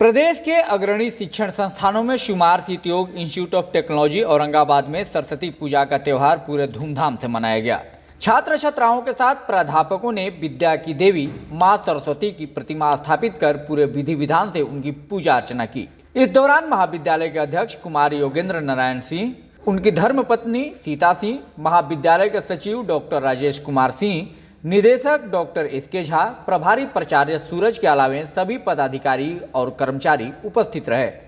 प्रदेश के अग्रणी शिक्षण संस्थानों में शुमार Sityog Institute of Technology Aurangabad में सरस्वती पूजा का त्यौहार पूरे धूमधाम से मनाया गया छात्र छात्राओं के साथ प्राध्यापकों ने विद्या की देवी माँ सरस्वती की प्रतिमा स्थापित कर पूरे विधि विधान से उनकी पूजा अर्चना की इस दौरान महाविद्यालय के अध्यक्ष कुमार योगेंद्र नारायण सिंह उनकी धर्म सीता सिंह महाविद्यालय के सचिव डॉक्टर राजेश कुमार सिंह निदेशक डॉक्टर एस के झा प्रभारी प्राचार्य सूरज के अलावे सभी पदाधिकारी और कर्मचारी उपस्थित रहे